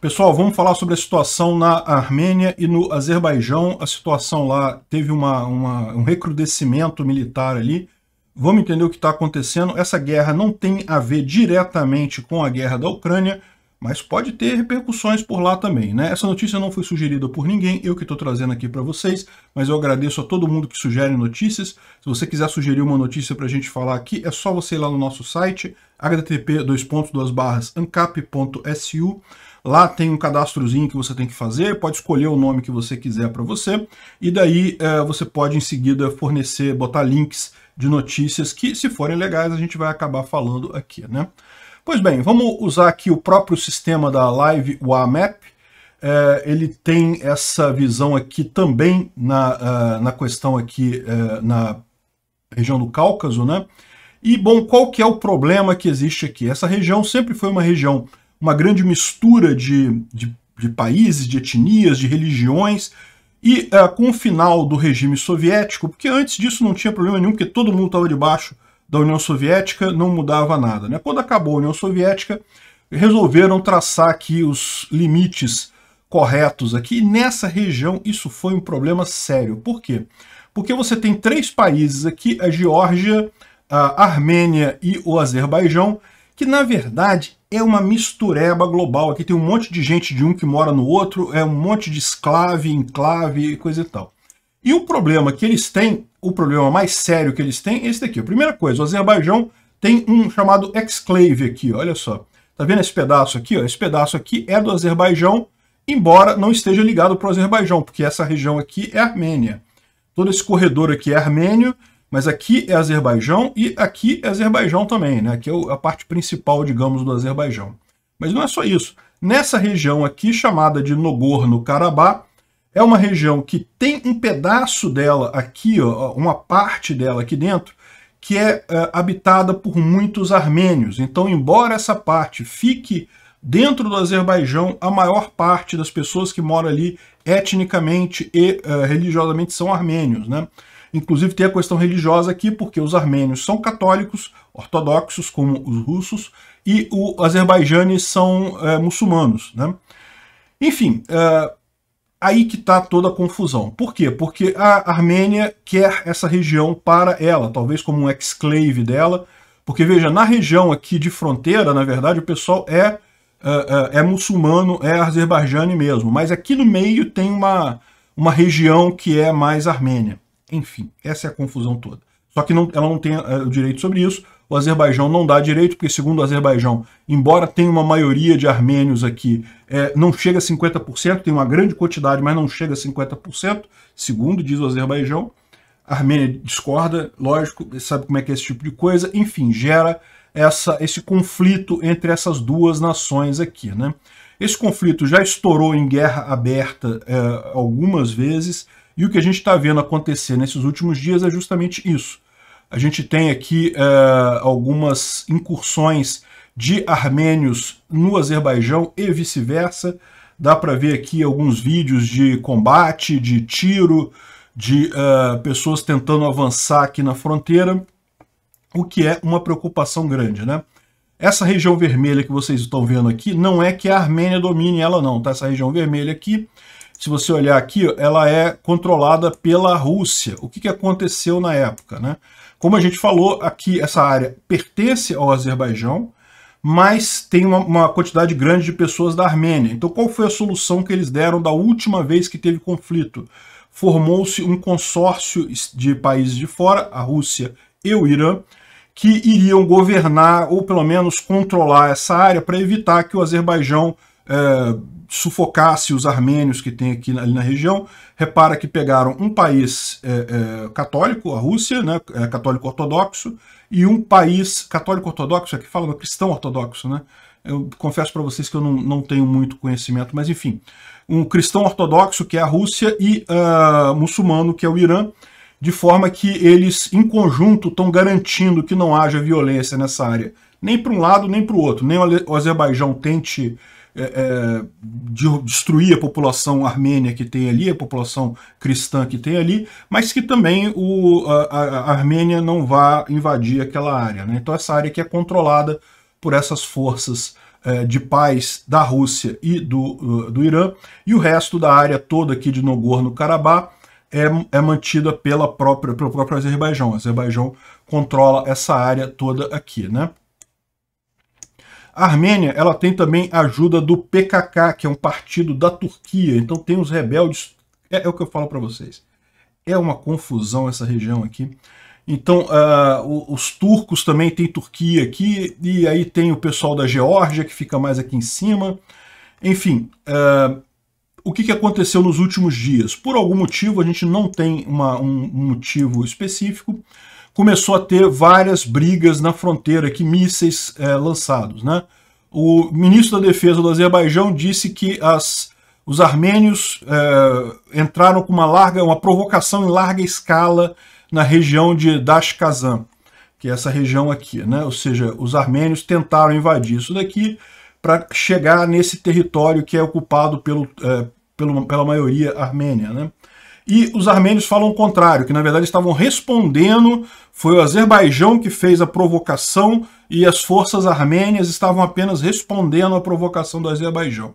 Pessoal, vamos falar sobre a situação na Armênia e no Azerbaijão. A situação lá teve uma, uma, um recrudescimento militar ali. Vamos entender o que está acontecendo. Essa guerra não tem a ver diretamente com a guerra da Ucrânia, mas pode ter repercussões por lá também. Né? Essa notícia não foi sugerida por ninguém, eu que estou trazendo aqui para vocês, mas eu agradeço a todo mundo que sugere notícias. Se você quiser sugerir uma notícia para a gente falar aqui, é só você ir lá no nosso site, http://ancap.su. Lá tem um cadastrozinho que você tem que fazer, pode escolher o nome que você quiser para você, e daí é, você pode em seguida fornecer, botar links de notícias que, se forem legais, a gente vai acabar falando aqui, né? Pois bem, vamos usar aqui o próprio sistema da Live WAMAP. É, ele tem essa visão aqui também na, uh, na questão aqui uh, na região do Cáucaso, né? E, bom, qual que é o problema que existe aqui? Essa região sempre foi uma região uma grande mistura de, de, de países, de etnias, de religiões, e uh, com o final do regime soviético, porque antes disso não tinha problema nenhum, porque todo mundo estava debaixo da União Soviética, não mudava nada. Né? Quando acabou a União Soviética, resolveram traçar aqui os limites corretos aqui. E nessa região isso foi um problema sério. Por quê? Porque você tem três países aqui, a Geórgia, a Armênia e o Azerbaijão, que na verdade é uma mistureba global. Aqui tem um monte de gente de um que mora no outro, é um monte de esclave, enclave e coisa e tal. E o problema que eles têm, o problema mais sério que eles têm, é esse daqui. A primeira coisa, o Azerbaijão tem um chamado exclave aqui, olha só. Tá vendo esse pedaço aqui? Esse pedaço aqui é do Azerbaijão, embora não esteja ligado para o Azerbaijão, porque essa região aqui é Armênia. Todo esse corredor aqui é armênio, mas aqui é Azerbaijão e aqui é Azerbaijão também, né? que é a parte principal, digamos, do Azerbaijão. Mas não é só isso. Nessa região aqui, chamada de Nogorno-Karabakh, é uma região que tem um pedaço dela aqui, ó, uma parte dela aqui dentro, que é, é habitada por muitos armênios. Então, embora essa parte fique dentro do Azerbaijão, a maior parte das pessoas que moram ali etnicamente e uh, religiosamente são armênios. Né? Inclusive tem a questão religiosa aqui, porque os armênios são católicos, ortodoxos, como os russos, e os azerbaijanes são é, muçulmanos. Né? Enfim, é, aí que está toda a confusão. Por quê? Porque a Armênia quer essa região para ela, talvez como um exclave dela, porque veja, na região aqui de fronteira, na verdade, o pessoal é, é, é muçulmano, é azerbaijane mesmo, mas aqui no meio tem uma, uma região que é mais armênia. Enfim, essa é a confusão toda. Só que não, ela não tem eh, o direito sobre isso. O Azerbaijão não dá direito, porque, segundo o Azerbaijão, embora tenha uma maioria de armênios aqui, é, não chega a 50%, tem uma grande quantidade, mas não chega a 50%, segundo diz o Azerbaijão. A Armênia discorda, lógico, sabe como é que é esse tipo de coisa. Enfim, gera essa, esse conflito entre essas duas nações aqui. Né? Esse conflito já estourou em guerra aberta é, algumas vezes, e o que a gente está vendo acontecer nesses últimos dias é justamente isso. A gente tem aqui eh, algumas incursões de armênios no Azerbaijão e vice-versa. Dá para ver aqui alguns vídeos de combate, de tiro, de eh, pessoas tentando avançar aqui na fronteira, o que é uma preocupação grande, né? Essa região vermelha que vocês estão vendo aqui não é que a Armênia domine ela não, tá? Essa região vermelha aqui se você olhar aqui, ela é controlada pela Rússia. O que, que aconteceu na época? Né? Como a gente falou, aqui essa área pertence ao Azerbaijão, mas tem uma, uma, quantidade grande de pessoas da Armênia. Então qual foi a solução que eles deram da última vez que teve conflito? Formou-se um consórcio de países de fora, a Rússia e o Irã, que iriam governar ou pelo menos controlar essa área para evitar que o Azerbaijão... Eh, sufocasse os armênios que tem aqui ali na região. Repara que pegaram um país é, é, católico, a Rússia, né, é, católico ortodoxo, e um país católico ortodoxo, aqui é fala cristão ortodoxo, né? Eu confesso para vocês que eu não, não tenho muito conhecimento, mas enfim. Um cristão ortodoxo, que é a Rússia, e uh, muçulmano, que é o Irã, de forma que eles, em conjunto, estão garantindo que não haja violência nessa área. Nem para um lado, nem para o outro. Nem o Azerbaijão tente é, é, de, destruir a população armênia que tem ali, a população cristã que tem ali, mas que também o, a, a Armênia não vá invadir aquela área. Né? Então essa área que é controlada por essas forças é, de paz da Rússia e do, uh, do Irã, e o resto da área toda aqui de nogorno karabakh é, é mantida pela própria, pelo próprio Azerbaijão. O Azerbaijão controla essa área toda aqui, né? A Armênia ela tem também a ajuda do PKK, que é um partido da Turquia. Então tem os rebeldes. É, é o que eu falo para vocês. É uma confusão essa região aqui. Então uh, os turcos também tem Turquia aqui. E aí tem o pessoal da Geórgia, que fica mais aqui em cima. Enfim, uh, o que, que aconteceu nos últimos dias? Por algum motivo, a gente não tem uma, um motivo específico começou a ter várias brigas na fronteira, que mísseis é, lançados. Né? O ministro da Defesa do Azerbaijão disse que as, os armênios é, entraram com uma larga, uma provocação em larga escala na região de Dashkazan, que é essa região aqui, né? Ou seja, os armênios tentaram invadir isso daqui para chegar nesse território que é ocupado pelo, é, pelo, pela maioria armênia, né? E os armênios falam o contrário, que na verdade estavam respondendo, foi o Azerbaijão que fez a provocação e as forças armênias estavam apenas respondendo à provocação do Azerbaijão.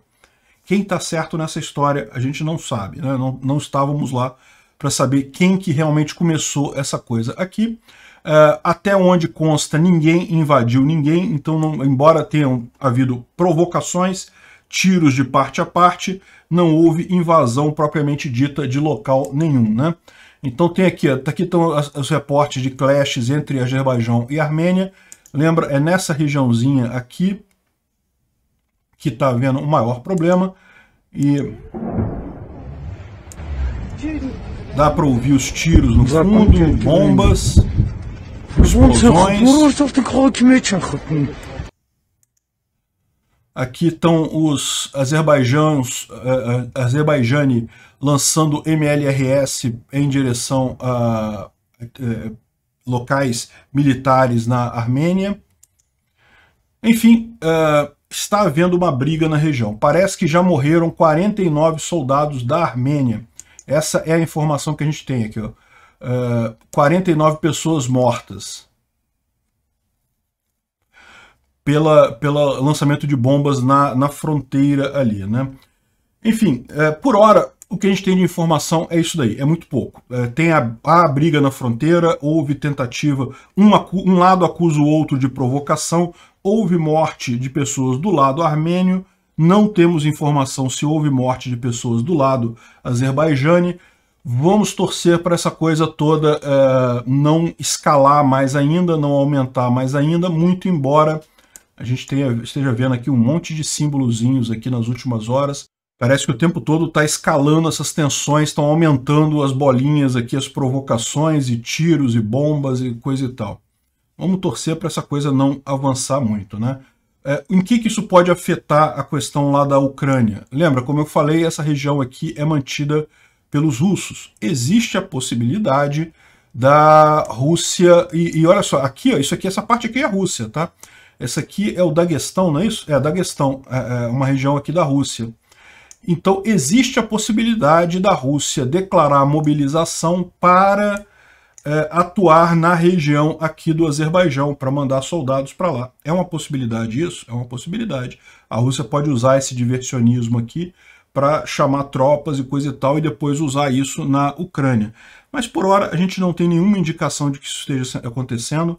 Quem está certo nessa história, a gente não sabe, né? não, não estávamos lá para saber quem que realmente começou essa coisa aqui. Uh, até onde consta, ninguém invadiu ninguém, então, não, embora tenham havido provocações, tiros de parte a parte, não houve invasão propriamente dita de local nenhum, né? Então tem aqui, está aqui estão os reportes de clashes entre Azerbaijão e Armênia. Lembra, é nessa regiãozinha aqui que está havendo o maior problema. E dá para ouvir os tiros no fundo, bombas, explosões. Aqui estão os azerbaijãos, uh, Azerbaijani lançando MLRS em direção a uh, locais militares na Armênia. Enfim, uh, está havendo uma briga na região. Parece que já morreram 49 soldados da Armênia. Essa é a informação que a gente tem aqui. Ó. 49 pessoas mortas pela, pela lançamento de bombas na, na fronteira ali, né? Enfim, é, por hora, o que a gente tem de informação é isso daí, é muito pouco. É, tem a, a, briga na fronteira, houve tentativa, um, um lado acusa o outro de provocação, houve morte de pessoas do lado armênio, não temos informação se houve morte de pessoas do lado azerbaijane, Vamos torcer para essa coisa toda é, não escalar mais ainda, não aumentar mais ainda, muito embora a gente tenha, esteja vendo aqui um monte de símbolozinhos aqui nas últimas horas. Parece que o tempo todo está escalando essas tensões, estão aumentando as bolinhas aqui, as provocações e tiros e bombas e coisa e tal. Vamos torcer para essa coisa não avançar muito, né? É, em que, que isso pode afetar a questão lá da Ucrânia? Lembra, como eu falei, essa região aqui é mantida pelos russos. Existe a possibilidade da Rússia... E, e olha só, aqui, ó, isso aqui, essa parte aqui é a Rússia, tá? Esse aqui é o Daguestão, não é isso? É, Daguestão, é, é uma região aqui da Rússia. Então, existe a possibilidade da Rússia declarar mobilização para é, atuar na região aqui do Azerbaijão, para mandar soldados para lá. É uma possibilidade isso? É uma possibilidade. A Rússia pode usar esse diversionismo aqui para chamar tropas e coisa e tal, e depois usar isso na Ucrânia. Mas, por hora, a gente não tem nenhuma indicação de que isso esteja acontecendo.